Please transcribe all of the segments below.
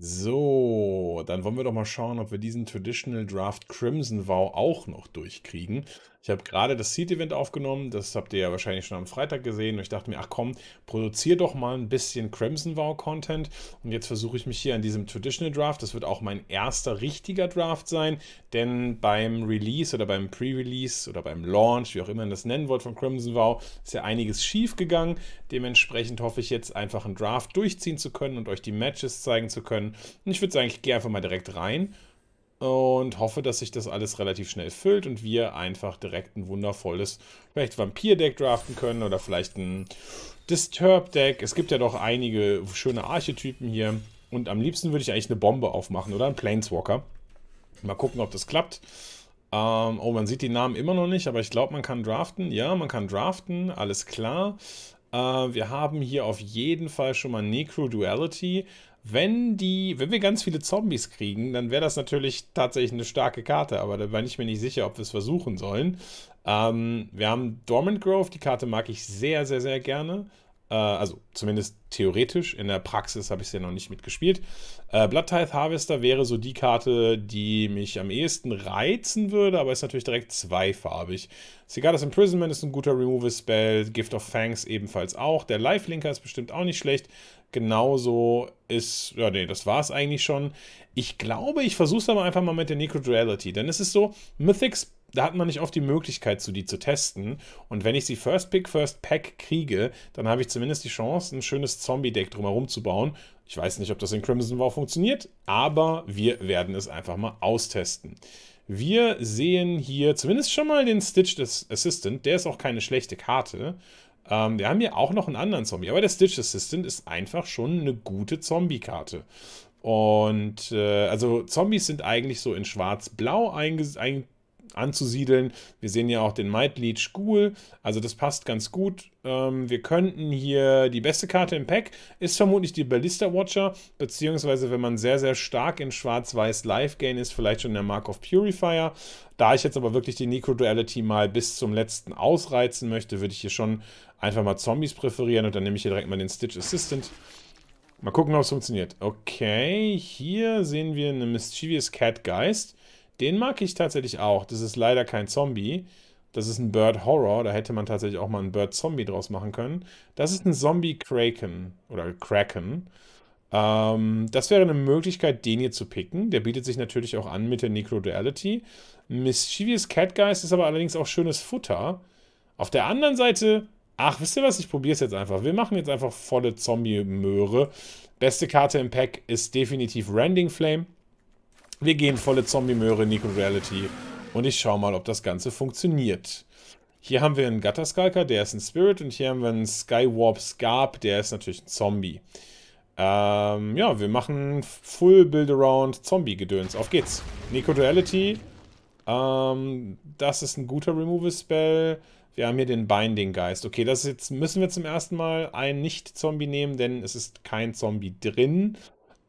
So, dann wollen wir doch mal schauen, ob wir diesen Traditional Draft Crimson Vow auch noch durchkriegen. Ich habe gerade das Seed-Event aufgenommen, das habt ihr ja wahrscheinlich schon am Freitag gesehen. Und ich dachte mir, ach komm, produziere doch mal ein bisschen Crimson Vow-Content. Und jetzt versuche ich mich hier an diesem Traditional Draft. Das wird auch mein erster richtiger Draft sein, denn beim Release oder beim Pre-Release oder beim Launch, wie auch immer man das nennen wollt, von Crimson Vow, ist ja einiges schief gegangen. Dementsprechend hoffe ich jetzt einfach einen Draft durchziehen zu können und euch die Matches zeigen zu können. Und ich würde sagen, ich gehe einfach mal direkt rein und hoffe, dass sich das alles relativ schnell füllt und wir einfach direkt ein wundervolles, vielleicht Vampir-Deck draften können oder vielleicht ein Disturb-Deck. Es gibt ja doch einige schöne Archetypen hier. Und am liebsten würde ich eigentlich eine Bombe aufmachen oder einen Planeswalker. Mal gucken, ob das klappt. Ähm, oh, man sieht die Namen immer noch nicht, aber ich glaube, man kann draften. Ja, man kann draften, alles klar. Äh, wir haben hier auf jeden Fall schon mal Necro Duality wenn die, wenn wir ganz viele Zombies kriegen, dann wäre das natürlich tatsächlich eine starke Karte, aber da bin ich mir nicht sicher, ob wir es versuchen sollen. Ähm, wir haben Dormant Grove, die Karte mag ich sehr, sehr, sehr gerne. Äh, also zumindest theoretisch, in der Praxis habe ich es ja noch nicht mitgespielt. Äh, Blood Tithe Harvester wäre so die Karte, die mich am ehesten reizen würde, aber ist natürlich direkt zweifarbig. Cigadas Imprisonment ist ein guter removal spell Gift of Fangs ebenfalls auch. Der Lifelinker ist bestimmt auch nicht schlecht. Genauso ist, ja nee, das war es eigentlich schon. Ich glaube, ich versuche es aber einfach mal mit der Necro Duality, denn es ist so, Mythics da hat man nicht oft die Möglichkeit, zu die zu testen. Und wenn ich sie First Pick, First Pack kriege, dann habe ich zumindest die Chance, ein schönes Zombie-Deck drumherum zu bauen. Ich weiß nicht, ob das in Crimson War funktioniert, aber wir werden es einfach mal austesten. Wir sehen hier zumindest schon mal den Stitched Assistant. Der ist auch keine schlechte Karte. Ähm, wir haben hier auch noch einen anderen Zombie. Aber der Stitched Assistant ist einfach schon eine gute Zombie-Karte. Und äh, also Zombies sind eigentlich so in schwarz-blau eingesetzt. Ein anzusiedeln. Wir sehen ja auch den Might Lead School, also das passt ganz gut. Ähm, wir könnten hier, die beste Karte im Pack ist vermutlich die Ballista Watcher, beziehungsweise wenn man sehr, sehr stark in Schwarz-Weiß Life Gain ist, vielleicht schon der Mark of Purifier. Da ich jetzt aber wirklich die Necro Duality mal bis zum letzten ausreizen möchte, würde ich hier schon einfach mal Zombies präferieren und dann nehme ich hier direkt mal den Stitch Assistant. Mal gucken, ob es funktioniert. Okay, hier sehen wir eine Mischievous Cat Geist. Den mag ich tatsächlich auch. Das ist leider kein Zombie. Das ist ein Bird Horror. Da hätte man tatsächlich auch mal einen Bird Zombie draus machen können. Das ist ein Zombie Kraken oder Kraken. Ähm, das wäre eine Möglichkeit, den hier zu picken. Der bietet sich natürlich auch an mit der Necro Duality. Mischievous Catgeist ist aber allerdings auch schönes Futter. Auf der anderen Seite, ach, wisst ihr was? Ich probiere es jetzt einfach. Wir machen jetzt einfach volle Zombie-Möhre. Beste Karte im Pack ist definitiv Rending Flame. Wir gehen volle Zombie-Möhre, in Nico Reality. Und ich schau mal, ob das Ganze funktioniert. Hier haben wir einen Gutterskalker, der ist ein Spirit. Und hier haben wir einen Skywarp Scarp, der ist natürlich ein Zombie. Ähm, ja, wir machen Full Build-Around Zombie-Gedöns. Auf geht's. Nico Duality. Ähm, das ist ein guter Removal-Spell. Wir haben hier den Binding-Geist. Okay, das jetzt müssen wir zum ersten Mal einen Nicht-Zombie nehmen, denn es ist kein Zombie drin.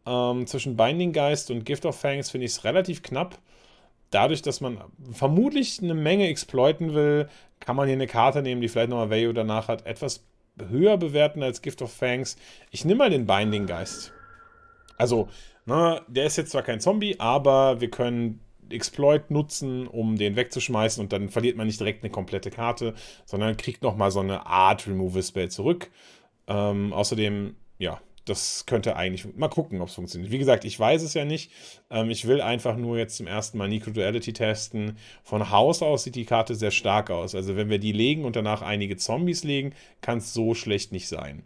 Ähm, zwischen Binding Geist und Gift of Fangs finde ich es relativ knapp. Dadurch, dass man vermutlich eine Menge exploiten will, kann man hier eine Karte nehmen, die vielleicht nochmal Value danach hat, etwas höher bewerten als Gift of Fangs. Ich nehme mal den Binding Geist. Also, na, ne, der ist jetzt zwar kein Zombie, aber wir können Exploit nutzen, um den wegzuschmeißen und dann verliert man nicht direkt eine komplette Karte, sondern kriegt nochmal so eine Art Removal-Spell zurück. Ähm, außerdem, ja, das könnte eigentlich mal gucken, ob es funktioniert. Wie gesagt, ich weiß es ja nicht. Ähm, ich will einfach nur jetzt zum ersten Mal Nico Duality testen. Von Haus aus sieht die Karte sehr stark aus. Also wenn wir die legen und danach einige Zombies legen, kann es so schlecht nicht sein.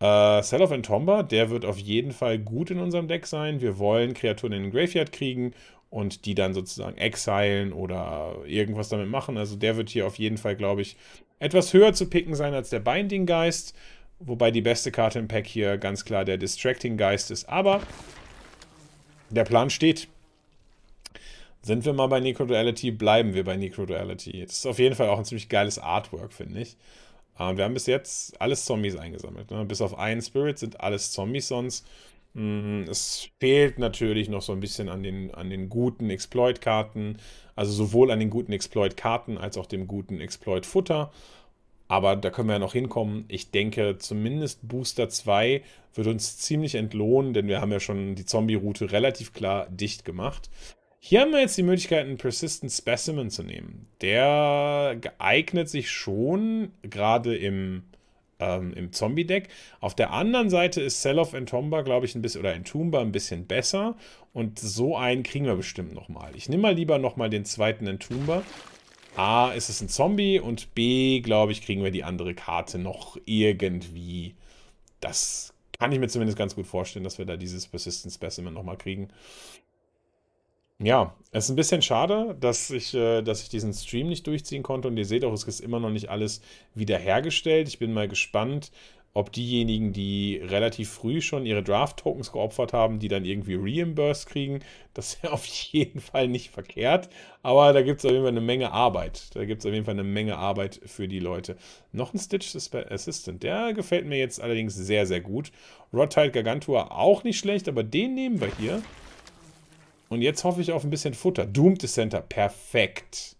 Äh, Cell of Entomba, der wird auf jeden Fall gut in unserem Deck sein. Wir wollen Kreaturen in den Graveyard kriegen und die dann sozusagen exilen oder irgendwas damit machen. Also der wird hier auf jeden Fall, glaube ich, etwas höher zu picken sein als der Binding Geist. Wobei die beste Karte im Pack hier ganz klar der Distracting Geist ist. Aber der Plan steht. Sind wir mal bei Necroduality, bleiben wir bei Necroduality. Das ist auf jeden Fall auch ein ziemlich geiles Artwork, finde ich. Ähm, wir haben bis jetzt alles Zombies eingesammelt. Ne? Bis auf einen Spirit sind alles Zombies sonst. Mm, es fehlt natürlich noch so ein bisschen an den, an den guten Exploit-Karten. Also sowohl an den guten Exploit-Karten als auch dem guten Exploit-Futter. Aber da können wir ja noch hinkommen. Ich denke, zumindest Booster 2 wird uns ziemlich entlohnen, denn wir haben ja schon die Zombie-Route relativ klar dicht gemacht. Hier haben wir jetzt die Möglichkeit, einen Persistent Specimen zu nehmen. Der geeignet sich schon, gerade im, ähm, im Zombie-Deck. Auf der anderen Seite ist Cell of Entomba, glaube ich, ein bisschen, oder Entomba ein bisschen besser. Und so einen kriegen wir bestimmt nochmal. Ich nehme mal lieber nochmal den zweiten Entomba. A, ist es ein Zombie und B, glaube ich, kriegen wir die andere Karte noch irgendwie. Das kann ich mir zumindest ganz gut vorstellen, dass wir da dieses Persistent Specimen nochmal kriegen. Ja, es ist ein bisschen schade, dass ich, äh, dass ich diesen Stream nicht durchziehen konnte und ihr seht auch, es ist immer noch nicht alles wiederhergestellt. Ich bin mal gespannt, ob diejenigen, die relativ früh schon ihre Draft-Tokens geopfert haben, die dann irgendwie Reimburse kriegen, das ist ja auf jeden Fall nicht verkehrt. Aber da gibt es auf jeden Fall eine Menge Arbeit. Da gibt es auf jeden Fall eine Menge Arbeit für die Leute. Noch ein Stitch Assistant. Der gefällt mir jetzt allerdings sehr, sehr gut. Rottide Gargantua auch nicht schlecht, aber den nehmen wir hier. Und jetzt hoffe ich auf ein bisschen Futter. Doom Dissenter, perfekt.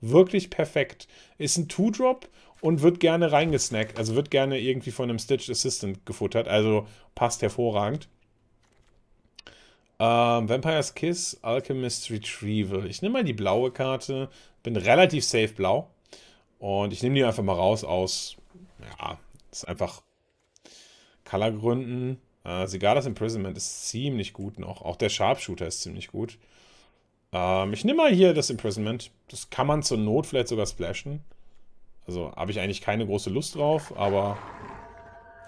Wirklich perfekt. Ist ein Two-Drop und wird gerne reingesnackt. Also wird gerne irgendwie von einem Stitch Assistant gefuttert. Also passt hervorragend. Ähm, Vampire's Kiss, Alchemist Retrieval. Ich nehme mal die blaue Karte. Bin relativ safe blau. Und ich nehme die einfach mal raus aus. Ja, ist einfach Colorgründen. Äh, Sigadas Imprisonment ist ziemlich gut noch. Auch der Sharpshooter ist ziemlich gut. Ähm, ich nehme mal hier das Imprisonment. Das kann man zur Not vielleicht sogar splashen. Also habe ich eigentlich keine große Lust drauf, aber...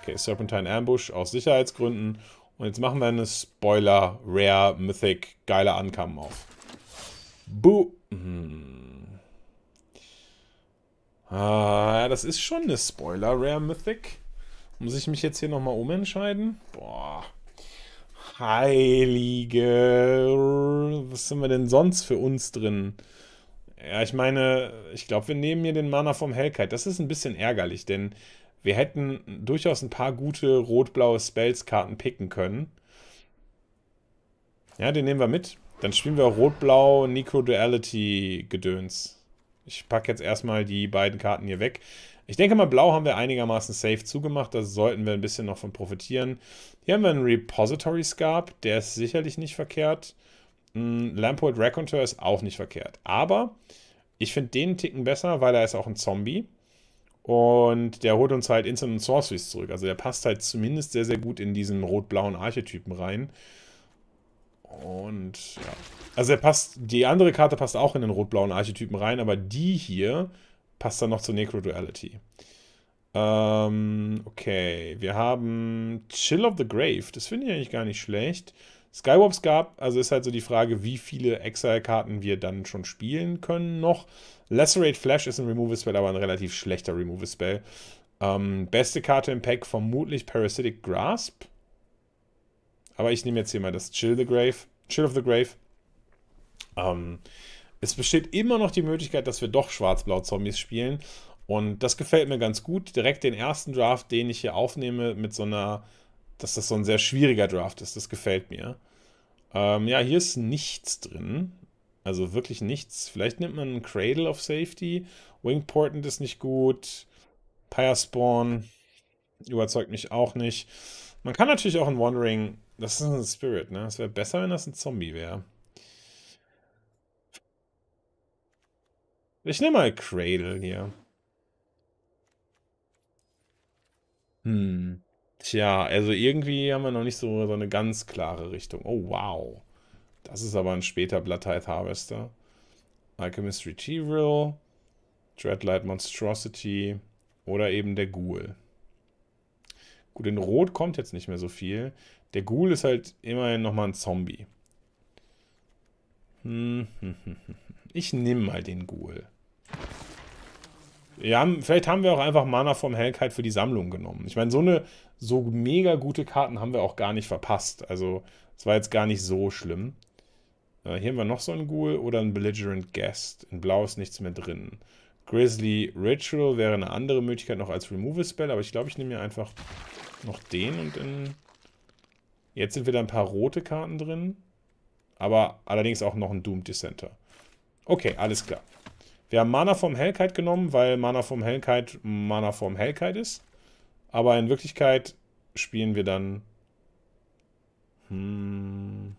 Okay, Serpentine Ambush aus Sicherheitsgründen. Und jetzt machen wir eine Spoiler, Rare, Mythic, geile Ankamen auf. Boo. Hm. Ah, das ist schon eine Spoiler, Rare, Mythic. Muss ich mich jetzt hier nochmal umentscheiden? Boah. Heilige. Was sind wir denn sonst für uns drin? Ja, ich meine, ich glaube, wir nehmen hier den Mana vom Hellkite. Das ist ein bisschen ärgerlich, denn wir hätten durchaus ein paar gute rot-blaue Spells-Karten picken können. Ja, den nehmen wir mit. Dann spielen wir rot-blau Nico Duality Gedöns. Ich packe jetzt erstmal die beiden Karten hier weg. Ich denke mal, blau haben wir einigermaßen safe zugemacht. Da sollten wir ein bisschen noch von profitieren. Hier haben wir einen Repository Scarp. Der ist sicherlich nicht verkehrt. Lampoid Raconteur ist auch nicht verkehrt. Aber ich finde den Ticken besser, weil er ist auch ein Zombie. Und der holt uns halt Instant und Sorceries zurück. Also der passt halt zumindest sehr, sehr gut in diesen rot-blauen Archetypen rein. Und ja. Also er passt, die andere Karte passt auch in den rot-blauen Archetypen rein, aber die hier passt dann noch zur Necro-Duality. Ähm, okay. Wir haben Chill of the Grave. Das finde ich eigentlich gar nicht schlecht. Skywarps gab. Also ist halt so die Frage, wie viele Exile-Karten wir dann schon spielen können noch. Lacerate Flash ist ein Removal-Spell, aber ein relativ schlechter Removal-Spell. Ähm, beste Karte im Pack vermutlich Parasitic Grasp. Aber ich nehme jetzt hier mal das Chill the Grave. Chill of the Grave. Ähm, es besteht immer noch die Möglichkeit, dass wir doch Schwarz-Blau-Zombies spielen. Und das gefällt mir ganz gut. Direkt den ersten Draft, den ich hier aufnehme, mit so einer dass das so ein sehr schwieriger Draft ist. Das gefällt mir. Ähm, ja, hier ist nichts drin. Also wirklich nichts. Vielleicht nimmt man einen Cradle of Safety. Wing Wingportant ist nicht gut. Pyre Spawn überzeugt mich auch nicht. Man kann natürlich auch ein Wandering. Das ist ein Spirit, ne? Es wäre besser, wenn das ein Zombie wäre. Ich nehme mal Cradle hier. Hm. Tja, also irgendwie haben wir noch nicht so, so eine ganz klare Richtung. Oh, wow. Das ist aber ein später Bloodtide Harvester. Alchemist Retrieval, Dreadlight Monstrosity oder eben der Ghoul. Gut, in Rot kommt jetzt nicht mehr so viel. Der Ghoul ist halt immerhin nochmal ein Zombie. Hm, hm, hm, ich nehme mal den Ghoul. Ja, vielleicht haben wir auch einfach Mana vom Hellkite für die Sammlung genommen. Ich meine, so eine, so mega gute Karten haben wir auch gar nicht verpasst. Also es war jetzt gar nicht so schlimm. Äh, hier haben wir noch so einen Ghoul oder einen Belligerent Guest. In Blau ist nichts mehr drin. Grizzly Ritual wäre eine andere Möglichkeit noch als Removal Spell, aber ich glaube, ich nehme mir einfach noch den und in... Jetzt sind wieder ein paar rote Karten drin, aber allerdings auch noch ein Doom Dissenter. Okay, alles klar. Wir haben Mana vom Hellkite genommen, weil Mana vom Hellkite Mana vom Hellkite ist. Aber in Wirklichkeit spielen wir dann... Hm,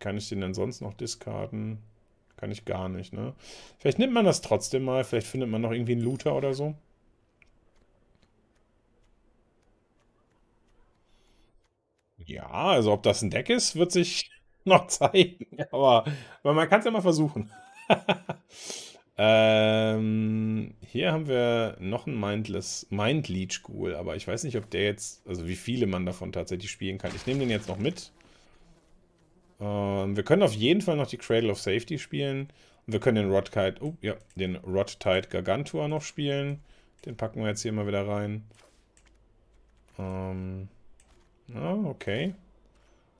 kann ich den denn sonst noch discarden? Kann ich gar nicht, ne? Vielleicht nimmt man das trotzdem mal. Vielleicht findet man noch irgendwie einen Looter oder so. Ja, also ob das ein Deck ist, wird sich noch zeigen. Aber, aber man kann es ja mal versuchen. Ähm, hier haben wir noch einen Mindless, Mind Leech Ghoul, aber ich weiß nicht, ob der jetzt, also wie viele man davon tatsächlich spielen kann. Ich nehme den jetzt noch mit. Ähm, wir können auf jeden Fall noch die Cradle of Safety spielen. Und wir können den Rod Tide, oh ja, den Rod Tide Gargantua noch spielen. Den packen wir jetzt hier mal wieder rein. Ähm, ah, okay.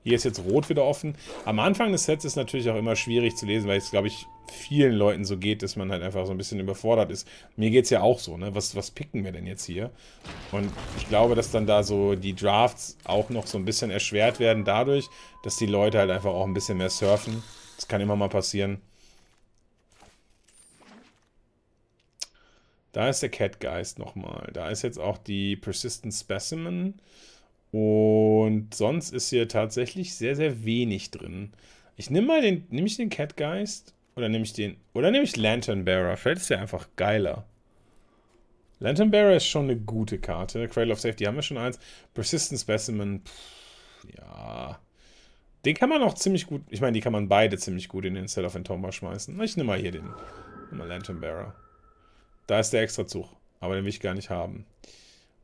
Hier ist jetzt Rot wieder offen. Am Anfang des Sets ist natürlich auch immer schwierig zu lesen, weil es, glaube ich, vielen Leuten so geht, dass man halt einfach so ein bisschen überfordert ist. Mir geht es ja auch so, ne? Was, was picken wir denn jetzt hier? Und ich glaube, dass dann da so die Drafts auch noch so ein bisschen erschwert werden dadurch, dass die Leute halt einfach auch ein bisschen mehr surfen. Das kann immer mal passieren. Da ist der Catgeist nochmal. Da ist jetzt auch die Persistent Specimen. Und sonst ist hier tatsächlich sehr, sehr wenig drin. Ich nehme mal den, nehme ich den Catgeist oder nehme ich den, oder nehme ich Lantern Bearer. Vielleicht ist der einfach geiler. Lantern Bearer ist schon eine gute Karte. Cradle of Safety haben wir schon eins. Persistent Specimen, pff, ja. Den kann man auch ziemlich gut, ich meine, die kann man beide ziemlich gut in den Set of Entoma schmeißen. Ich nehme mal hier den, Nehme mal Lantern Bearer. Da ist der extra Zug. aber den will ich gar nicht haben.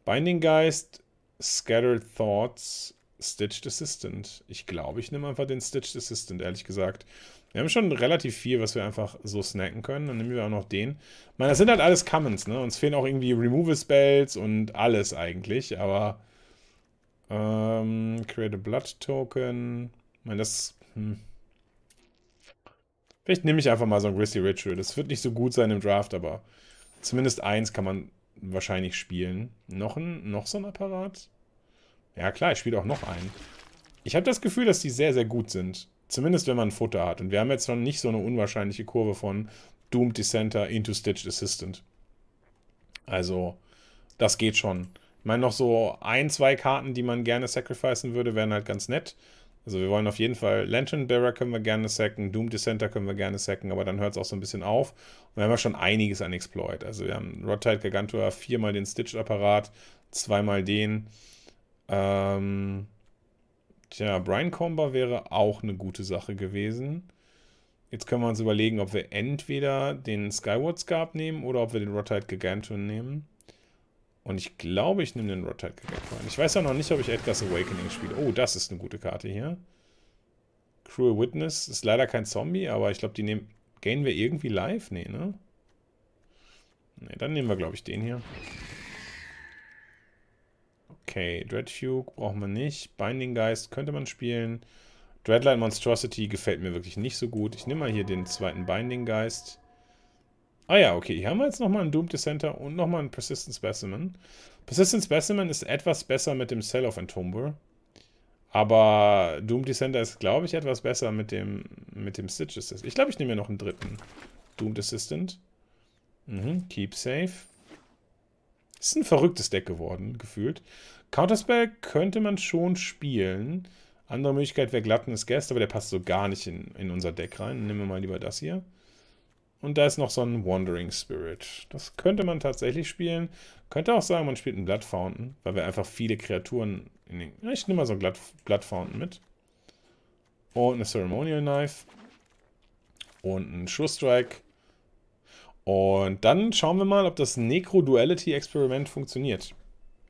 Binding Geist Scattered Thoughts, Stitched Assistant. Ich glaube, ich nehme einfach den Stitched Assistant, ehrlich gesagt. Wir haben schon relativ viel, was wir einfach so snacken können. Dann nehmen wir auch noch den. Ich meine, das sind halt alles Commons, ne? Uns fehlen auch irgendwie Removal Spells und alles eigentlich, aber. Ähm, create a Blood Token. Ich meine, das. Hm. Vielleicht nehme ich einfach mal so ein Gristy Ritual. Das wird nicht so gut sein im Draft, aber zumindest eins kann man wahrscheinlich spielen. Noch, ein, noch so ein Apparat? Ja klar, ich spiele auch noch einen. Ich habe das Gefühl, dass die sehr, sehr gut sind. Zumindest wenn man Futter hat. Und wir haben jetzt noch nicht so eine unwahrscheinliche Kurve von Doom Dissenter into Stitched Assistant. Also, das geht schon. Ich meine, noch so ein, zwei Karten, die man gerne sacrificen würde, wären halt ganz nett. Also wir wollen auf jeden Fall Lantern Bearer können wir gerne sacken, Doom Dissenter können wir gerne sacken, aber dann hört es auch so ein bisschen auf. Und wir haben ja schon einiges an Exploit. Also wir haben Rottide Gargantua, viermal den Stitch-Apparat, zweimal den. Ähm, tja, Brian Comber wäre auch eine gute Sache gewesen. Jetzt können wir uns überlegen, ob wir entweder den Skyward Scarp nehmen oder ob wir den Rottide Gargantuan nehmen. Und ich glaube, ich nehme den Rothard rein. Ich weiß ja noch nicht, ob ich Edgar's Awakening spiele. Oh, das ist eine gute Karte hier. Cruel Witness ist leider kein Zombie, aber ich glaube, die nehmen... Gainen wir irgendwie live? Nee, ne? Nee, dann nehmen wir, glaube ich, den hier. Okay, Dreadfugue brauchen wir nicht. Binding Geist könnte man spielen. Dreadline Monstrosity gefällt mir wirklich nicht so gut. Ich nehme mal hier den zweiten Binding Geist. Ah ja, okay. Hier haben wir jetzt nochmal einen Doom Dissenter und nochmal einen Persistent Specimen. Persistent Specimen ist etwas besser mit dem Cell of Entomber. Aber Doom Dissenter ist, glaube ich, etwas besser mit dem, mit dem Stitch Assistant. Ich glaube, ich nehme mir noch einen dritten. Doom Assistant. Mhm, keep safe. Ist ein verrücktes Deck geworden, gefühlt. Counterspell könnte man schon spielen. Andere Möglichkeit wäre Glattenes Guest, aber der passt so gar nicht in, in unser Deck rein. Nehmen wir mal lieber das hier. Und da ist noch so ein Wandering Spirit. Das könnte man tatsächlich spielen. Könnte auch sagen, man spielt einen Blood Fountain, weil wir einfach viele Kreaturen in den... ich nehme mal so einen Blood, Fountain mit. Und eine Ceremonial Knife. Und einen Sure Strike. Und dann schauen wir mal, ob das Necro-Duality-Experiment funktioniert.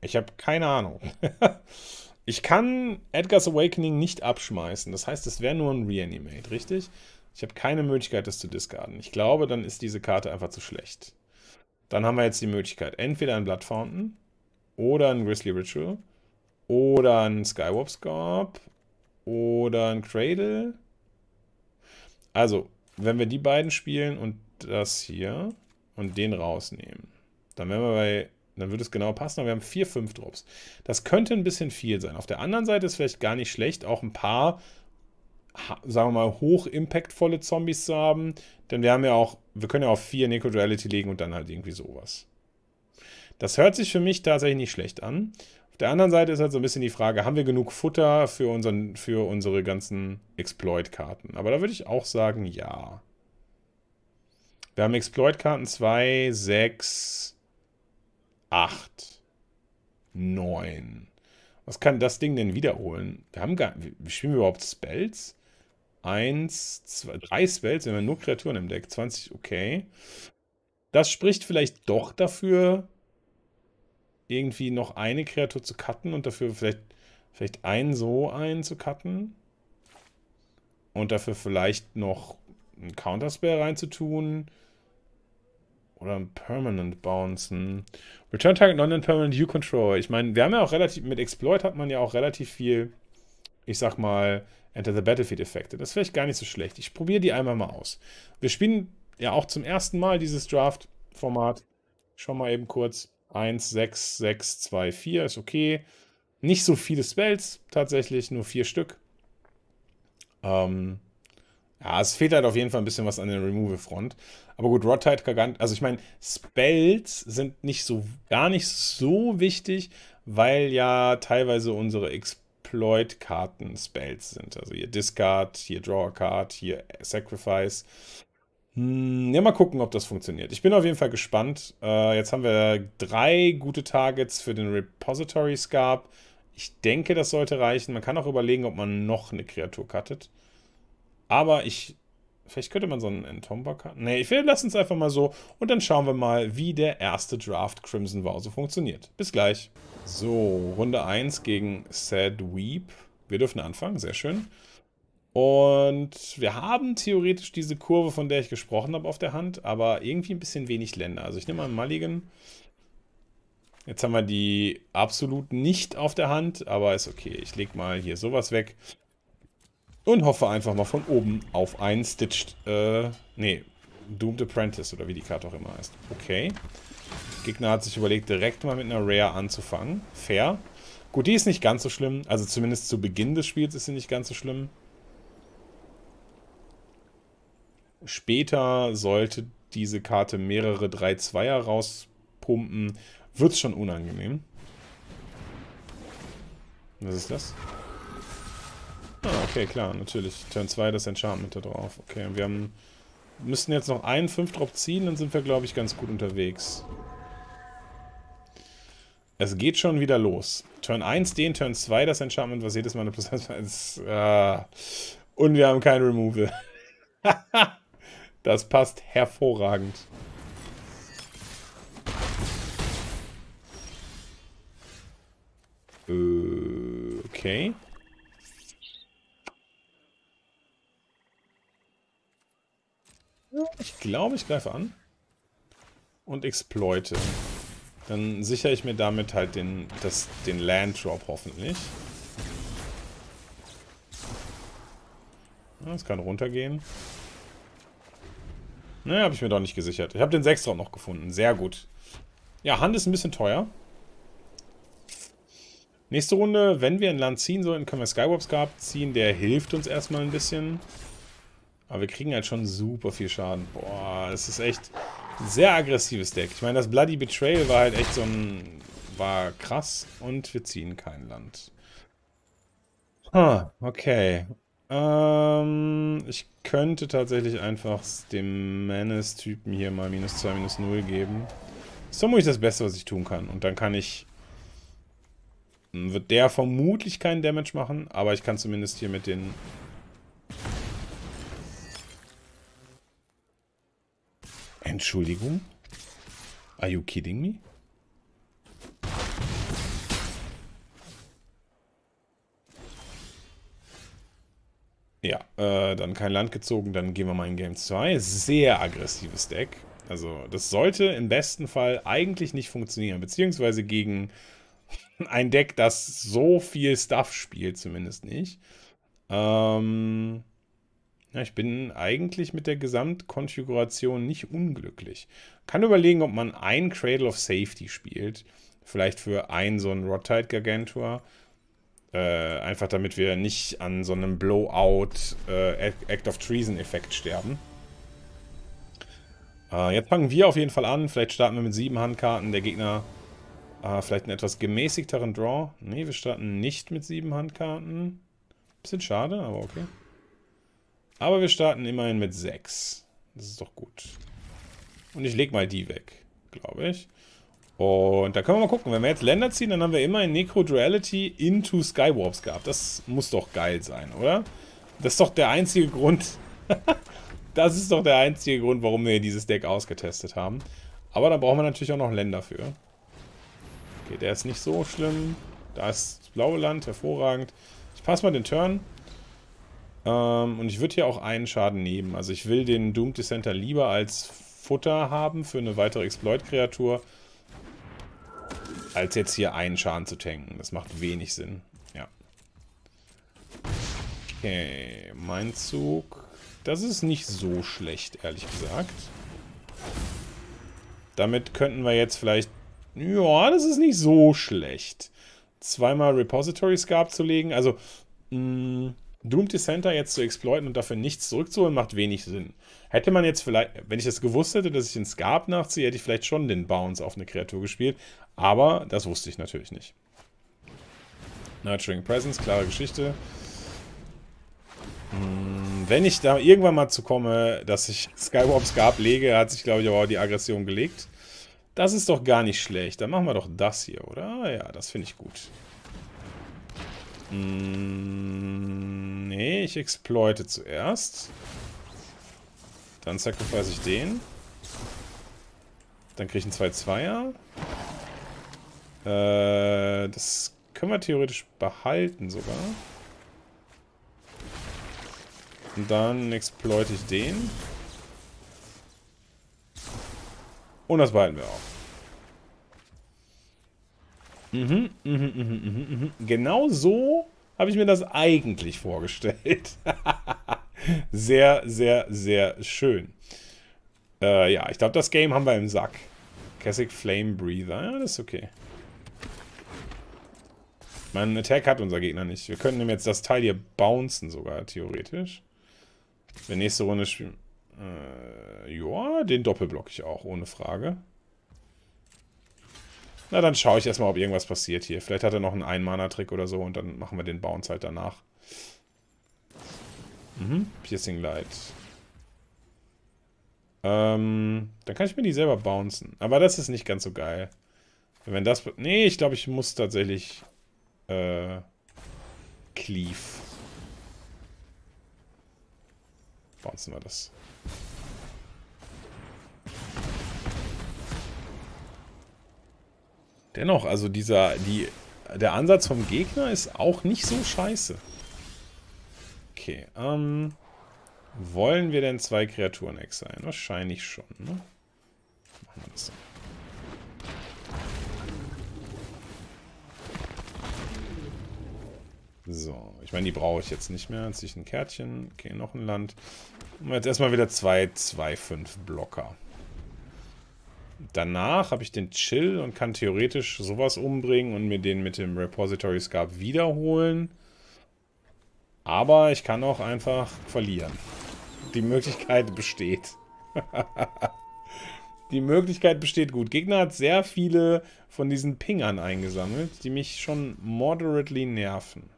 Ich habe keine Ahnung. ich kann Edgar's Awakening nicht abschmeißen. Das heißt, es wäre nur ein Reanimate, richtig? Ich habe keine Möglichkeit, das zu discarden. Ich glaube, dann ist diese Karte einfach zu schlecht. Dann haben wir jetzt die Möglichkeit, entweder ein Blood Fountain oder ein Grizzly Ritual oder ein Skywarp Scorp oder ein Cradle. Also, wenn wir die beiden spielen und das hier und den rausnehmen, dann wären wir bei, dann würde es genau passen, aber wir haben vier, fünf Drops. Das könnte ein bisschen viel sein. Auf der anderen Seite ist vielleicht gar nicht schlecht, auch ein paar sagen wir mal, hoch impactvolle Zombies zu haben. Denn wir haben ja auch, wir können ja auf vier Necro Duality legen und dann halt irgendwie sowas. Das hört sich für mich tatsächlich nicht schlecht an. Auf der anderen Seite ist halt so ein bisschen die Frage, haben wir genug Futter für, unseren, für unsere ganzen Exploit-Karten? Aber da würde ich auch sagen, ja. Wir haben Exploit-Karten 2, 6, 8, 9. Was kann das Ding denn wiederholen? Wir haben gar. wie Spielen wir überhaupt Spells? eins, zwei, drei Spells, wir haben nur Kreaturen im Deck. 20, okay. Das spricht vielleicht doch dafür, irgendwie noch eine Kreatur zu cutten und dafür vielleicht, vielleicht einen so einen zu cutten. Und dafür vielleicht noch einen Counterspell reinzutun. Oder ein Permanent Bouncen. Return Target Non-Permanent You Control. Ich meine, wir haben ja auch relativ, mit Exploit hat man ja auch relativ viel ich sag mal, Enter the Battlefield-Effekte. Das ist vielleicht gar nicht so schlecht. Ich probiere die einmal mal aus. Wir spielen ja auch zum ersten Mal dieses Draft-Format. Schauen wir mal eben kurz. 1, 6, 6, 2, 4 ist okay. Nicht so viele Spells, tatsächlich nur vier Stück. Ähm, ja, es fehlt halt auf jeden Fall ein bisschen was an der Removal-Front. Aber gut, Rottide, Gargant, also ich meine, Spells sind nicht so, gar nicht so wichtig, weil ja teilweise unsere XP Exploit-Karten-Spells sind. Also hier Discard, hier Draw a Card, hier Sacrifice. Hm, ja, mal gucken, ob das funktioniert. Ich bin auf jeden Fall gespannt. Äh, jetzt haben wir drei gute Targets für den Repository Scarp. Ich denke, das sollte reichen. Man kann auch überlegen, ob man noch eine Kreatur cuttet. Aber ich Vielleicht könnte man so einen Entomba-Karten. Nee, ich will, lass uns einfach mal so. Und dann schauen wir mal, wie der erste Draft Crimson War so funktioniert. Bis gleich. So, Runde 1 gegen Sad Weep. Wir dürfen anfangen, sehr schön. Und wir haben theoretisch diese Kurve, von der ich gesprochen habe, auf der Hand, aber irgendwie ein bisschen wenig Länder. Also ich nehme mal einen Mulligan. Jetzt haben wir die absolut nicht auf der Hand, aber ist okay. Ich lege mal hier sowas weg. Und hoffe einfach mal von oben auf einen Stitched, äh, nee, Doomed Apprentice oder wie die Karte auch immer heißt. Okay. Gegner hat sich überlegt, direkt mal mit einer Rare anzufangen. Fair. Gut, die ist nicht ganz so schlimm. Also zumindest zu Beginn des Spiels ist sie nicht ganz so schlimm. Später sollte diese Karte mehrere 3-2er rauspumpen. Wird es schon unangenehm. Was ist das? Ah, okay, klar, natürlich. Turn 2 das Enchantment da drauf. Okay, wir haben, müssten jetzt noch einen 5-Drop ziehen, dann sind wir, glaube ich, ganz gut unterwegs. Es geht schon wieder los. Turn 1 den, Turn 2 das Enchantment, was jedes Mal eine Plus 1 ah. Und wir haben kein Removal. das passt hervorragend. Äh, okay. Ich glaube, ich greife an. Und exploite. Dann sichere ich mir damit halt den, das, den Land Drop hoffentlich. Das kann runtergehen. Naja, habe ich mir doch nicht gesichert. Ich habe den 6 noch gefunden. Sehr gut. Ja, Hand ist ein bisschen teuer. Nächste Runde, wenn wir ein Land ziehen sollten, können wir Skywarp Scarp ziehen. Der hilft uns erstmal ein bisschen. Aber wir kriegen halt schon super viel Schaden. Boah, es ist echt ein sehr aggressives Deck. Ich meine, das Bloody Betrayal war halt echt so ein... War krass und wir ziehen kein Land. Huh, okay. Ähm, ich könnte tatsächlich einfach dem Menace-Typen hier mal minus 2, minus 0 geben. Das ist vermutlich das Beste, was ich tun kann. Und dann kann ich... Wird der vermutlich keinen Damage machen, aber ich kann zumindest hier mit den Entschuldigung? Are you kidding me? Ja, äh, dann kein Land gezogen, dann gehen wir mal in Game 2. Sehr aggressives Deck. Also, das sollte im besten Fall eigentlich nicht funktionieren, beziehungsweise gegen ein Deck, das so viel Stuff spielt, zumindest nicht. Ähm, ja, ich bin eigentlich mit der Gesamtkonfiguration nicht unglücklich. Kann überlegen, ob man ein Cradle of Safety spielt. Vielleicht für einen so einen Rottide Gargantua. Äh, einfach damit wir nicht an so einem Blowout äh, Act of Treason Effekt sterben. Äh, jetzt fangen wir auf jeden Fall an. Vielleicht starten wir mit sieben Handkarten. Der Gegner äh, vielleicht einen etwas gemäßigteren Draw. Ne, wir starten nicht mit sieben Handkarten. Bisschen schade, aber okay. Aber wir starten immerhin mit 6. Das ist doch gut. Und ich lege mal die weg, glaube ich. Und da können wir mal gucken. Wenn wir jetzt Länder ziehen, dann haben wir immerhin Necro Duality into Skywarps gehabt. Das muss doch geil sein, oder? Das ist doch der einzige Grund. das ist doch der einzige Grund, warum wir dieses Deck ausgetestet haben. Aber da brauchen wir natürlich auch noch Länder für. Okay, der ist nicht so schlimm. Da ist das blaue Land, hervorragend. Ich passe mal den Turn. Ähm, und ich würde hier auch einen Schaden nehmen. Also ich will den Doom Dissenter lieber als Futter haben für eine weitere Exploit-Kreatur, als jetzt hier einen Schaden zu tanken. Das macht wenig Sinn. Ja. Okay, mein Zug. Das ist nicht so schlecht, ehrlich gesagt. Damit könnten wir jetzt vielleicht... Ja, das ist nicht so schlecht. Zweimal Repository Scarp zu legen. Also, mh, mm, Doom Dissenter jetzt zu exploiten und dafür nichts zurückzuholen, macht wenig Sinn. Hätte man jetzt vielleicht, wenn ich das gewusst hätte, dass ich den Scarab nachziehe, hätte ich vielleicht schon den Bounce auf eine Kreatur gespielt. Aber das wusste ich natürlich nicht. Nurturing Presence, klare Geschichte. Hm, wenn ich da irgendwann mal zu komme, dass ich Skywarp Scarab lege, hat sich, glaube ich, aber auch die Aggression gelegt. Das ist doch gar nicht schlecht. Dann machen wir doch das hier, oder? Ja, das finde ich gut. Hm, nee, ich exploite zuerst. Dann sacrifice ich den. Dann kriege ich einen 2 2 Äh, das können wir theoretisch behalten sogar. Und dann exploite ich den. Und das behalten wir auch. Mhm, mhm, mhm, mhm, mhm. Genau so habe ich mir das eigentlich vorgestellt. sehr, sehr, sehr schön. Äh, ja, ich glaube, das Game haben wir im Sack. Classic Flame Breather. Ja, das ist okay. Mein Attack hat unser Gegner nicht. Wir können ihm jetzt das Teil hier bouncen sogar, theoretisch. Wenn nächste Runde spielen... Äh, ja, den Doppelblock ich auch, ohne Frage. Na, dann schaue ich erstmal, ob irgendwas passiert hier. Vielleicht hat er noch einen Ein-Mana-Trick oder so und dann machen wir den Bounce halt danach. Mhm, Piercing Light. Ähm, dann kann ich mir die selber bouncen. Aber das ist nicht ganz so geil. Wenn das... Nee, ich glaube, ich muss tatsächlich... Äh... Cleave. Bouncen wir das. Dennoch, also dieser, die, der Ansatz vom Gegner ist auch nicht so scheiße. Okay, ähm, wollen wir denn zwei Kreaturen exilen? Wahrscheinlich schon, ne? Machen wir das so. So, ich meine, die brauche ich jetzt nicht mehr. Jetzt ziehe ich ein Kärtchen. Okay, noch ein Land. Und jetzt erstmal wieder zwei, zwei, fünf Blocker danach habe ich den Chill und kann theoretisch sowas umbringen und mir den mit dem Repository Scarp wiederholen. Aber ich kann auch einfach verlieren. Die Möglichkeit besteht. die Möglichkeit besteht gut. Gegner hat sehr viele von diesen Pingern eingesammelt, die mich schon moderately nerven.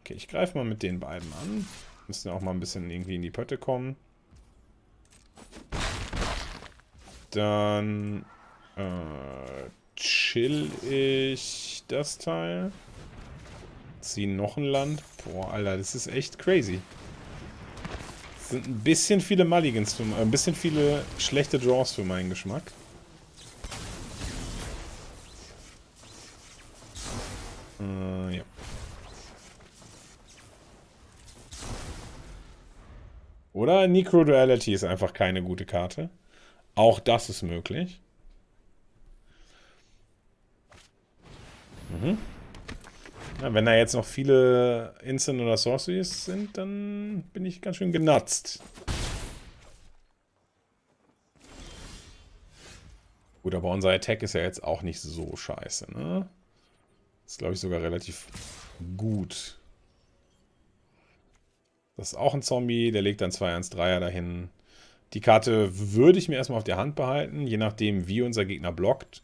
Okay, ich greife mal mit den beiden an. Müssen auch mal ein bisschen irgendwie in die Pötte kommen. Dann äh, chill ich das Teil. Zieh noch ein Land. Boah, Alter, das ist echt crazy. Das sind ein bisschen viele Mulligans, für, äh, ein bisschen viele schlechte Draws für meinen Geschmack. Äh, ja. Oder Necro Duality ist einfach keine gute Karte. Auch das ist möglich. Mhm. Ja, wenn da jetzt noch viele Instant oder Sorceries sind, dann bin ich ganz schön genatzt. Gut, aber unser Attack ist ja jetzt auch nicht so scheiße, ne? Ist, glaube ich, sogar relativ gut. Das ist auch ein Zombie, der legt dann 2-1-3er dahin. Die Karte würde ich mir erstmal auf der Hand behalten, je nachdem, wie unser Gegner blockt.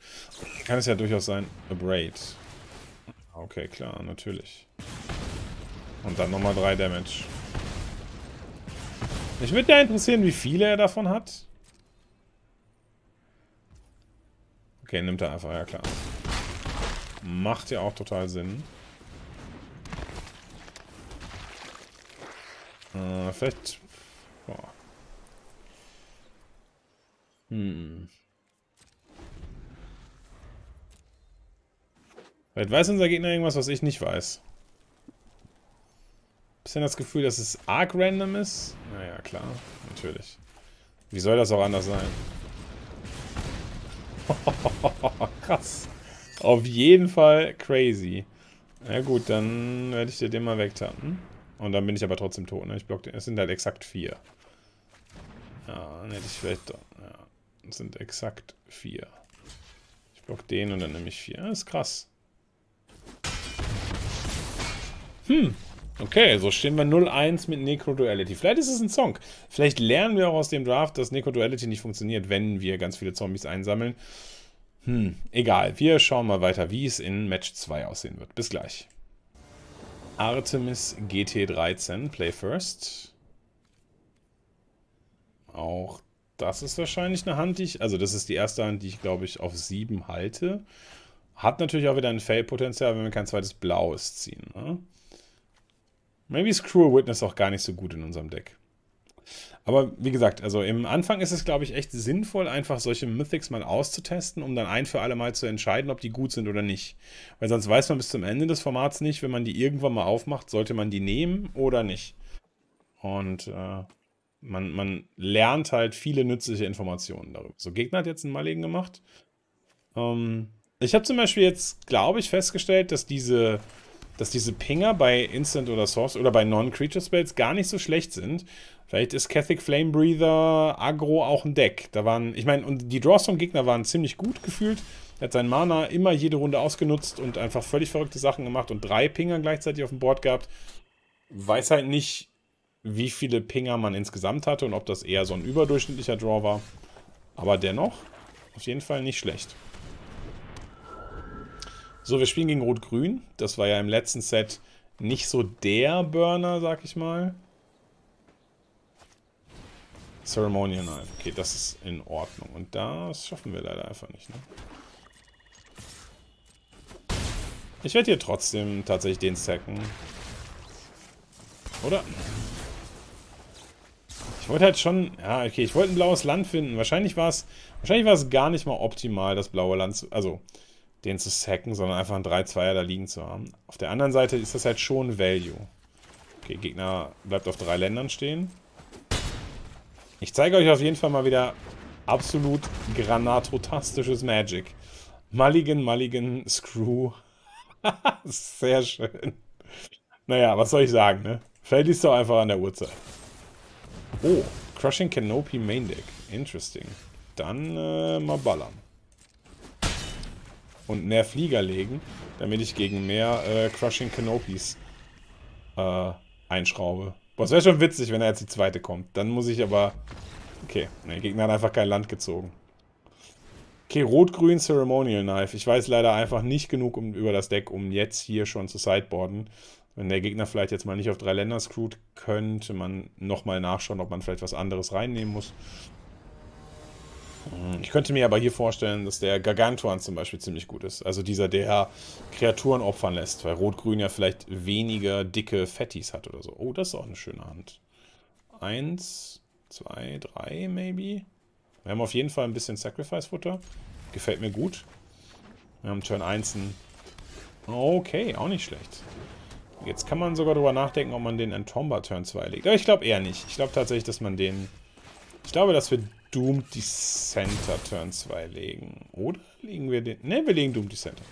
Kann es ja durchaus sein, a Braid. Okay, klar, natürlich. Und dann nochmal 3 Damage. Mich würde ja interessieren, wie viele er davon hat. Okay, nimmt er einfach, ja klar. Macht ja auch total Sinn. Äh, vielleicht Hm. Vielleicht hm. weiß unser Gegner irgendwas, was ich nicht weiß. Bisschen das Gefühl, dass es arg random ist. Naja, klar. Natürlich. Wie soll das auch anders sein? Krass. Auf jeden Fall crazy. Na gut, dann werde ich dir den mal wegtappen. Und dann bin ich aber trotzdem tot, ne? Ich block den. Es sind halt exakt vier. Ja, dann hätte ich vielleicht doch. Ja sind exakt vier. Ich block den und dann nehme ich vier. Das ah, ist krass. Hm. Okay, so stehen wir 0-1 mit Necro Duality. Vielleicht ist es ein Song. Vielleicht lernen wir auch aus dem Draft, dass Necro Duality nicht funktioniert, wenn wir ganz viele Zombies einsammeln. Hm, egal. Wir schauen mal weiter, wie es in Match 2 aussehen wird. Bis gleich. Artemis GT13, Play First. Auch das ist wahrscheinlich eine Hand, die ich, also das ist die erste Hand, die ich glaube ich auf 7 halte. Hat natürlich auch wieder ein Fail-Potenzial, wenn wir kein zweites Blaues ziehen. Ne? Maybe ist Cruel Witness auch gar nicht so gut in unserem Deck. Aber wie gesagt, also im Anfang ist es, glaube ich, echt sinnvoll, einfach solche Mythics mal auszutesten, um dann ein für alle Mal zu entscheiden, ob die gut sind oder nicht. Weil sonst weiß man bis zum Ende des Formats nicht, wenn man die irgendwann mal aufmacht, sollte man die nehmen oder nicht. Und äh, man, man lernt halt viele nützliche Informationen darüber. So, Gegner hat jetzt einen Maligen gemacht. Ähm, ich habe zum Beispiel jetzt, glaube ich, festgestellt, dass diese, dass diese Pinger bei Instant oder Source oder bei Non-Creature Spells gar nicht so schlecht sind. Vielleicht ist Catholic Flame Breather Agro auch ein Deck. Da waren, ich meine, und die Draws vom Gegner waren ziemlich gut gefühlt. Er hat seinen Mana immer jede Runde ausgenutzt und einfach völlig verrückte Sachen gemacht und drei Pinger gleichzeitig auf dem Board gehabt. Weiß halt nicht, wie viele Pinger man insgesamt hatte und ob das eher so ein überdurchschnittlicher Draw war. Aber dennoch, auf jeden Fall nicht schlecht. So, wir spielen gegen Rot-Grün. Das war ja im letzten Set nicht so der Burner, sag ich mal. Ceremonial Knife. Okay, das ist in Ordnung. Und das schaffen wir leider einfach nicht. Ne? Ich werde hier trotzdem tatsächlich den stacken. Oder? Ich wollte halt schon... Ja, okay, ich wollte ein blaues Land finden. Wahrscheinlich war es wahrscheinlich war es gar nicht mal optimal, das blaue Land zu... Also, den zu sacken, sondern einfach einen 3-2er da liegen zu haben. Auf der anderen Seite ist das halt schon Value. Okay, Gegner bleibt auf drei Ländern stehen. Ich zeige euch auf jeden Fall mal wieder absolut granatotastisches Magic. Mulligan, Mulligan, Screw. Sehr schön. Naja, was soll ich sagen, ne? Fällt dies doch einfach an der Uhrzeit. Oh, Crushing Canopy Main Deck. Interesting. Dann äh, mal ballern. Und mehr Flieger legen, damit ich gegen mehr äh, Crushing Canopies äh, einschraube. Boah, es wäre schon witzig, wenn da jetzt die zweite kommt. Dann muss ich aber... Okay, der Gegner hat einfach kein Land gezogen. Okay, Rot-Grün Ceremonial Knife. Ich weiß leider einfach nicht genug um, über das Deck, um jetzt hier schon zu sideboarden wenn der Gegner vielleicht jetzt mal nicht auf drei Länder screwt, könnte man nochmal nachschauen, ob man vielleicht was anderes reinnehmen muss. Hm, ich könnte mir aber hier vorstellen, dass der Gargantuan zum Beispiel ziemlich gut ist. Also dieser, der Kreaturen opfern lässt, weil Rot-Grün ja vielleicht weniger dicke Fettis hat oder so. Oh, das ist auch eine schöne Hand. Eins, zwei, drei maybe. Wir haben auf jeden Fall ein bisschen Sacrifice-Futter. Gefällt mir gut. Wir haben Turn 1. Okay, auch nicht schlecht. Jetzt kann man sogar drüber nachdenken, ob man den Entomba Turn 2 legt. Aber ich glaube eher nicht. Ich glaube tatsächlich, dass man den... Ich glaube, dass wir Doom Dissenter Turn 2 legen. Oder legen wir den... Ne, wir legen Doom Dissenter.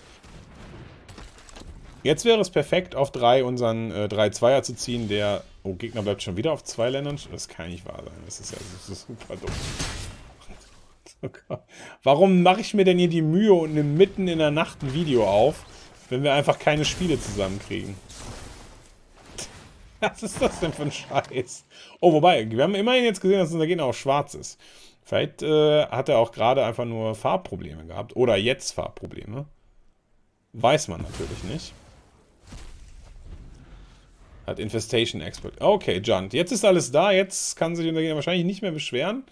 Jetzt wäre es perfekt, auf 3 unseren 3-2er äh, zu ziehen, der... Oh, Gegner bleibt schon wieder auf 2 Ländern. Das kann nicht wahr sein. Das ist ja das ist super dumm. Oh Warum mache ich mir denn hier die Mühe und nehme mitten in der Nacht ein Video auf, wenn wir einfach keine Spiele zusammenkriegen? Was ist das denn für ein Scheiß? Oh, wobei, wir haben immerhin jetzt gesehen, dass unser Gegner auch schwarz ist. Vielleicht äh, hat er auch gerade einfach nur Farbprobleme gehabt. Oder jetzt Farbprobleme. Weiß man natürlich nicht. Hat Infestation Expert. Okay, Junt. Jetzt ist alles da. Jetzt kann sich unser Gegner wahrscheinlich nicht mehr beschweren.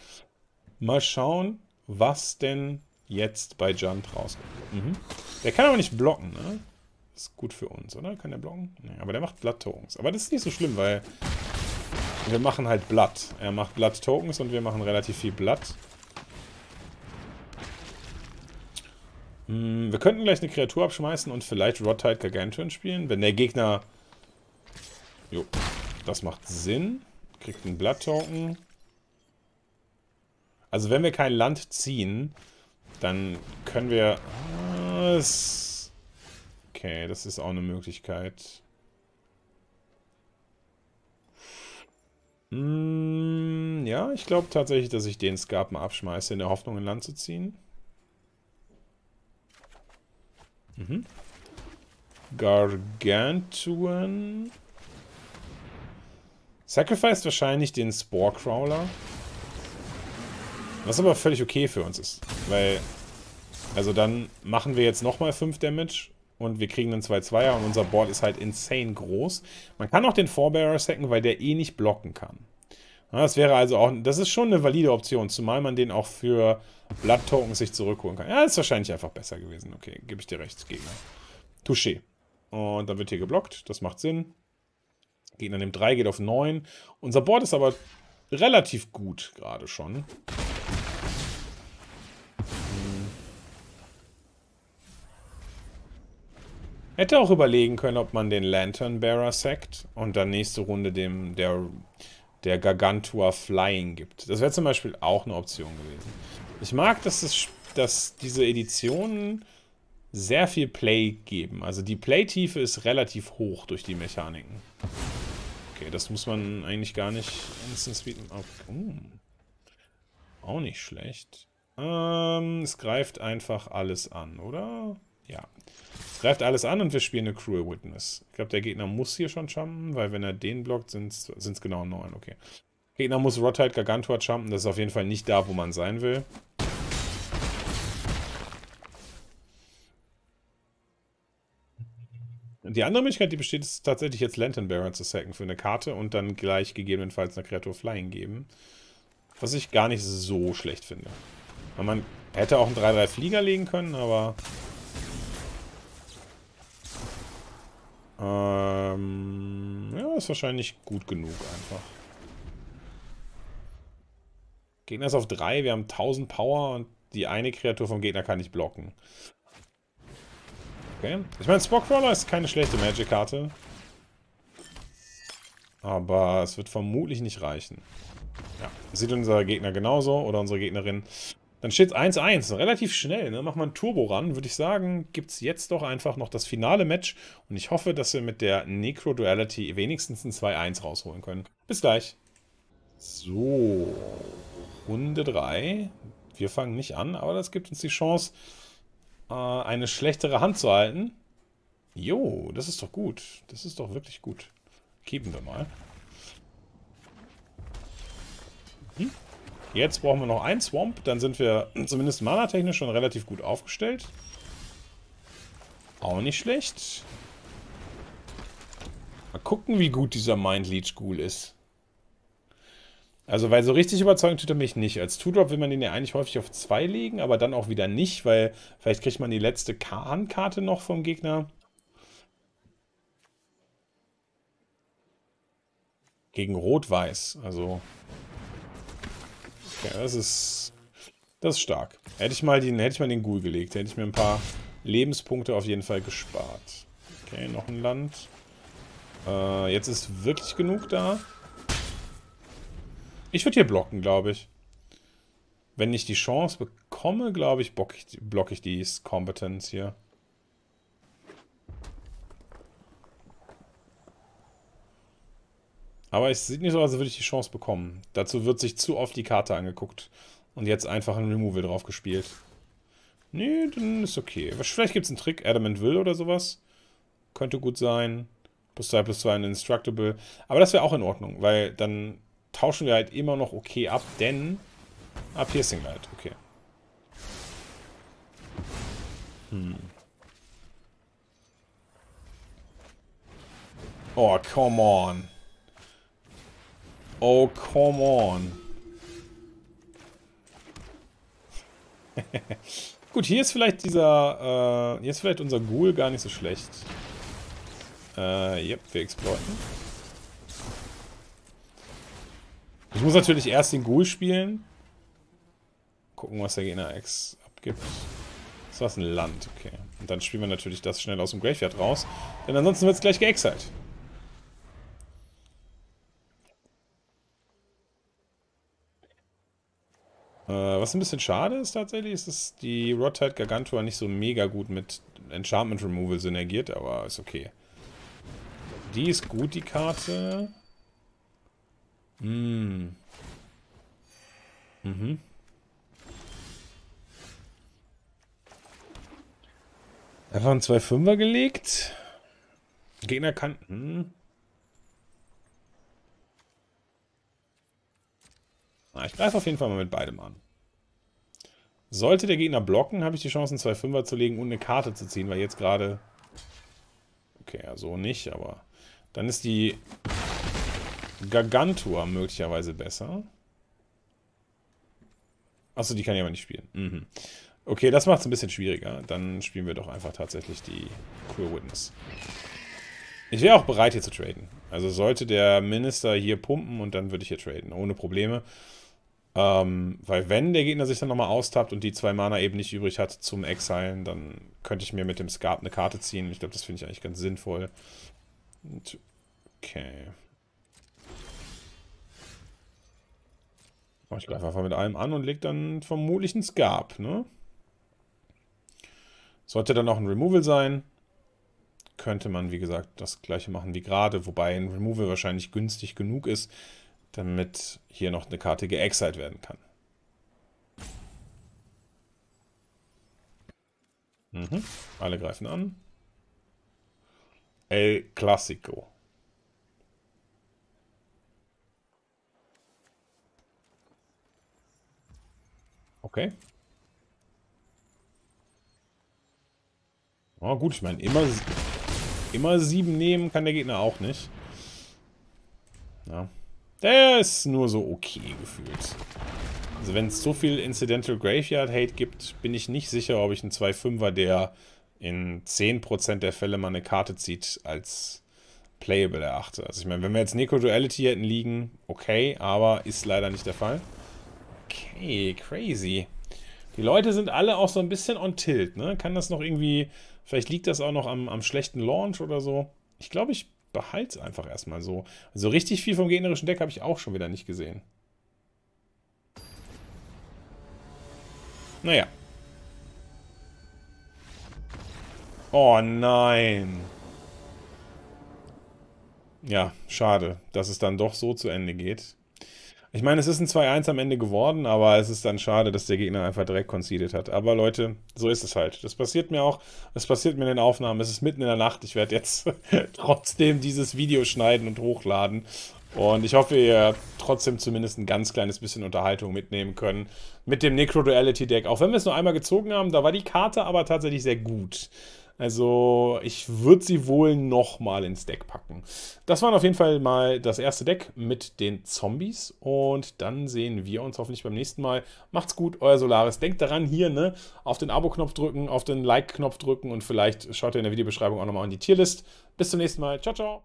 Mal schauen, was denn jetzt bei Junt rauskommt. Mhm. Der kann aber nicht blocken, ne? Ist gut für uns, oder? Kann der blocken? Nee, aber der macht blood tokens Aber das ist nicht so schlimm, weil wir machen halt Blatt. Er macht blood tokens und wir machen relativ viel Blatt. Hm, wir könnten gleich eine Kreatur abschmeißen und vielleicht Rottide Gargantuan spielen, wenn der Gegner... Jo, das macht Sinn. Kriegt einen blood token Also wenn wir kein Land ziehen, dann können wir... Ah, es Okay, das ist auch eine Möglichkeit. Hm, ja, ich glaube tatsächlich, dass ich den Skarpen abschmeiße, in der Hoffnung, in Land zu ziehen. Mhm. Gargantuan. Sacrificed wahrscheinlich den Sporecrawler. Was aber völlig okay für uns ist. Weil, also dann machen wir jetzt nochmal 5 Damage und wir kriegen einen 2-2er und unser Board ist halt insane groß. Man kann auch den Forbearer sacken, weil der eh nicht blocken kann. Das wäre also auch, das ist schon eine valide Option, zumal man den auch für Blood Tokens sich zurückholen kann. Ja, ist wahrscheinlich einfach besser gewesen. Okay, gebe ich dir recht, Gegner. Touché. Und dann wird hier geblockt, das macht Sinn. Gegner nimmt 3, geht auf 9. Unser Board ist aber relativ gut gerade schon. Hätte auch überlegen können, ob man den Lantern Bearer sackt und dann nächste Runde dem der, der Gargantua Flying gibt. Das wäre zum Beispiel auch eine Option gewesen. Ich mag, dass, es, dass diese Editionen sehr viel Play geben. Also die Playtiefe ist relativ hoch durch die Mechaniken. Okay, das muss man eigentlich gar nicht instant speed... Okay. Oh, auch nicht schlecht. Ähm, es greift einfach alles an, oder? Ja. Greift alles an und wir spielen eine Cruel Witness. Ich glaube, der Gegner muss hier schon jumpen, weil wenn er den blockt, sind es genau neun. Okay. Gegner muss Rothide Gargantua jumpen. Das ist auf jeden Fall nicht da, wo man sein will. Die andere Möglichkeit, die besteht, ist tatsächlich jetzt Lantern Baron zu sacken für eine Karte und dann gleich gegebenenfalls eine Kreatur Flying geben. Was ich gar nicht so schlecht finde. Weil man hätte auch einen 3-3 Flieger legen können, aber Ähm, ja, ist wahrscheinlich gut genug einfach. Gegner ist auf 3, wir haben 1000 Power und die eine Kreatur vom Gegner kann ich blocken. Okay. Ich meine, Spockcrawler ist keine schlechte Magic-Karte. Aber es wird vermutlich nicht reichen. Ja, sieht unser Gegner genauso oder unsere Gegnerin. Dann steht es 1-1, relativ schnell. Ne? mal man Turbo ran, würde ich sagen, gibt es jetzt doch einfach noch das finale Match. Und ich hoffe, dass wir mit der Necro-Duality wenigstens ein 2-1 rausholen können. Bis gleich. So, Runde 3. Wir fangen nicht an, aber das gibt uns die Chance, äh, eine schlechtere Hand zu halten. Jo, das ist doch gut. Das ist doch wirklich gut. Geben wir mal. Jetzt brauchen wir noch einen Swamp, dann sind wir zumindest mana-technisch schon relativ gut aufgestellt. Auch nicht schlecht. Mal gucken, wie gut dieser Mind Leech Ghoul ist. Also, weil so richtig überzeugend tut er mich nicht. Als Two-Drop will man den ja eigentlich häufig auf 2 legen, aber dann auch wieder nicht, weil vielleicht kriegt man die letzte Handkarte noch vom Gegner. Gegen Rot-Weiß, also Okay, das ist. Das ist stark. Hätte ich mal den, hätte ich mal den Ghoul gelegt, hätte ich mir ein paar Lebenspunkte auf jeden Fall gespart. Okay, noch ein Land. Äh, jetzt ist wirklich genug da. Ich würde hier blocken, glaube ich. Wenn ich die Chance bekomme, glaube ich, block ich, block ich die Competence hier. Aber es sieht nicht so aus, als würde ich die Chance bekommen. Dazu wird sich zu oft die Karte angeguckt. Und jetzt einfach ein Removal drauf gespielt. Nee, dann ist okay. Vielleicht gibt es einen Trick, Adamant Will oder sowas. Könnte gut sein. Plus 2, plus 2 ein Instructable. Aber das wäre auch in Ordnung, weil dann tauschen wir halt immer noch okay ab, denn... Ah, Piercing Light, okay. Hm. Oh, come on. Oh, come on. Gut, hier ist vielleicht dieser, äh, hier ist vielleicht unser Ghoul gar nicht so schlecht. Äh, yep, wir exploiten. Ich muss natürlich erst den Ghoul spielen. Gucken, was der Gegner X abgibt. Das war ein Land, okay. Und dann spielen wir natürlich das schnell aus dem Graveyard raus. Denn ansonsten wird es gleich geexalt. Äh, was ein bisschen schade ist tatsächlich, ist, dass die Rottide Gargantua nicht so mega gut mit Enchantment Removal synergiert, aber ist okay. Die ist gut, die Karte. Mm. Mhm. Einfach ein 2-5er gelegt. Gegner kann... Hm. Na, ich greife auf jeden Fall mal mit beidem an. Sollte der Gegner blocken, habe ich die Chance, zwei Fünfer zu legen und eine Karte zu ziehen, weil jetzt gerade... Okay, ja, so nicht, aber... Dann ist die Gargantua möglicherweise besser. Achso, die kann ich aber nicht spielen. Mhm. Okay, das macht es ein bisschen schwieriger. Dann spielen wir doch einfach tatsächlich die Queer Witness. Ich wäre auch bereit, hier zu traden. Also sollte der Minister hier pumpen und dann würde ich hier traden, ohne Probleme. Ähm, weil wenn der Gegner sich dann nochmal austappt und die zwei Mana eben nicht übrig hat zum Exilen, dann könnte ich mir mit dem Skat eine Karte ziehen. Ich glaube, das finde ich eigentlich ganz sinnvoll. Und okay. ich greife einfach mit allem an und leg dann vermutlich einen Scarp, ne? Sollte dann noch ein Removal sein könnte man, wie gesagt, das gleiche machen wie gerade, wobei ein Removal wahrscheinlich günstig genug ist, damit hier noch eine Karte geexiled werden kann. Mhm. Alle greifen an. El Classico. Okay. Oh gut, ich meine, immer Immer sieben nehmen kann der Gegner auch nicht. Ja. Der ist nur so okay gefühlt. Also wenn es so viel Incidental Graveyard Hate gibt, bin ich nicht sicher, ob ich einen 2-5er, der in 10% der Fälle mal eine Karte zieht, als playable erachte. Also ich meine, wenn wir jetzt Necro Duality hätten liegen, okay, aber ist leider nicht der Fall. Okay, crazy. Die Leute sind alle auch so ein bisschen on tilt, ne? Kann das noch irgendwie Vielleicht liegt das auch noch am, am schlechten Launch oder so. Ich glaube, ich behalte es einfach erstmal so. Also richtig viel vom gegnerischen Deck habe ich auch schon wieder nicht gesehen. Naja. Oh nein. Ja, schade, dass es dann doch so zu Ende geht. Ich meine, es ist ein 2-1 am Ende geworden, aber es ist dann schade, dass der Gegner einfach direkt conceded hat. Aber Leute, so ist es halt. Das passiert mir auch. Das passiert mir in den Aufnahmen. Es ist mitten in der Nacht. Ich werde jetzt trotzdem dieses Video schneiden und hochladen. Und ich hoffe, ihr trotzdem zumindest ein ganz kleines bisschen Unterhaltung mitnehmen können mit dem Necro Duality Deck. Auch wenn wir es nur einmal gezogen haben, da war die Karte aber tatsächlich sehr gut. Also ich würde sie wohl nochmal ins Deck packen. Das waren auf jeden Fall mal das erste Deck mit den Zombies. Und dann sehen wir uns hoffentlich beim nächsten Mal. Macht's gut, euer Solaris. Denkt daran, hier ne, auf den Abo-Knopf drücken, auf den Like-Knopf drücken und vielleicht schaut ihr in der Videobeschreibung auch nochmal in die Tierlist. Bis zum nächsten Mal. Ciao, ciao.